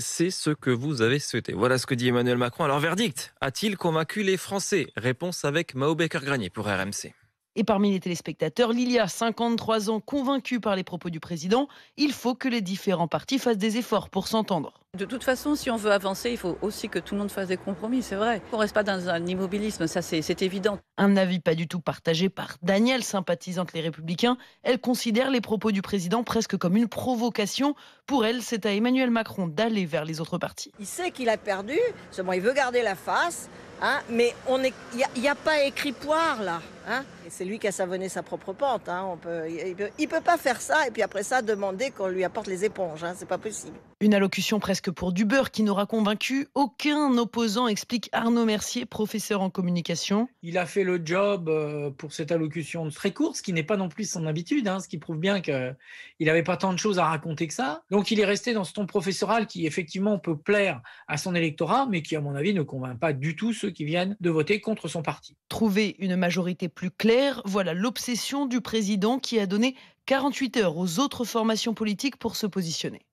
c'est ce que vous avez souhaité. Voilà ce que dit Emmanuel Macron. Alors, verdict, a-t-il convaincu les Français Réponse avec Mao Becker-Granier pour RMC. Et parmi les téléspectateurs, Lilia, 53 ans, convaincue par les propos du président, il faut que les différents partis fassent des efforts pour s'entendre. De toute façon, si on veut avancer, il faut aussi que tout le monde fasse des compromis, c'est vrai. On ne reste pas dans un immobilisme, ça c'est évident. Un avis pas du tout partagé par Daniel, sympathisante Les Républicains. Elle considère les propos du président presque comme une provocation. Pour elle, c'est à Emmanuel Macron d'aller vers les autres partis. Il sait qu'il a perdu, seulement il veut garder la face, hein, mais il n'y a pas écrit poire là. Hein. c'est lui qui a savonné sa propre porte. Hein. On peut, il ne peut, pas faire ça et puis après ça demander qu'on lui apporte les éponges. Hein. C'est pas possible. Une allocution presque pour du beurre qui n'aura convaincu aucun opposant, explique Arnaud Mercier, professeur en communication. Il a fait le job euh, pour cette allocution très courte, ce qui n'est pas non plus son habitude, hein, ce qui prouve bien qu'il n'avait pas tant de choses à raconter que ça. Donc il est resté dans ce ton professoral qui effectivement peut plaire à son électorat, mais qui à mon avis ne convainc pas du tout ceux qui viennent de voter contre son parti. Trouver une majorité plus clair. Voilà l'obsession du président qui a donné 48 heures aux autres formations politiques pour se positionner.